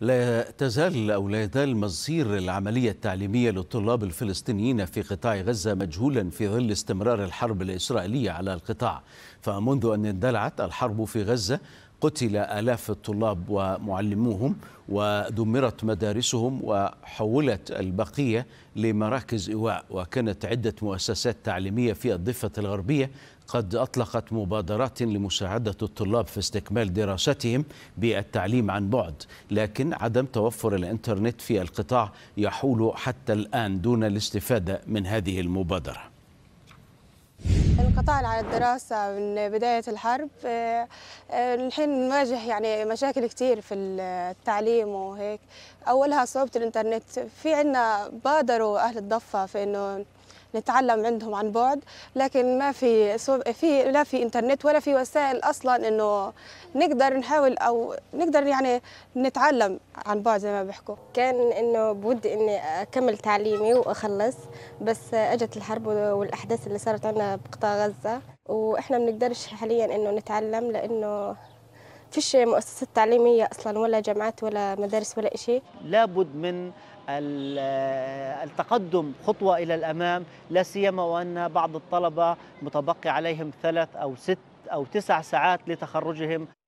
لا تزال أو لا يزال مصير العملية التعليمية للطلاب الفلسطينيين في قطاع غزة مجهولا في ظل استمرار الحرب الإسرائيلية على القطاع فمنذ أن اندلعت الحرب في غزة قتل آلاف الطلاب ومعلموهم ودمرت مدارسهم وحولت البقية لمراكز إيواء وكانت عدة مؤسسات تعليمية في الضفة الغربية قد أطلقت مبادرات لمساعدة الطلاب في استكمال دراستهم بالتعليم عن بعد لكن عدم توفر الإنترنت في القطاع يحول حتى الآن دون الاستفادة من هذه المبادرة انقطعنا عن الدراسة من بداية الحرب آه، آه، الحين نواجه يعني مشاكل كثير في التعليم وهيك أولها صعوبة الإنترنت في عنا بادروا أهل الضفة في إنه نتعلم عندهم عن بعد لكن ما في في لا في انترنت ولا في وسائل اصلا انه نقدر نحاول او نقدر يعني نتعلم عن بعد زي ما بيحكوا كان انه بودي اني اكمل تعليمي واخلص بس اجت الحرب والاحداث اللي صارت عندنا بقطاع غزه واحنا ما بنقدرش حاليا انه نتعلم لانه فيش مؤسسات تعليمية أصلا ولا جامعات ولا مدارس ولا شيء لابد من التقدم خطوة إلى الأمام لا سيما وأن بعض الطلبة متبقي عليهم ثلاث أو ست أو تسع ساعات لتخرجهم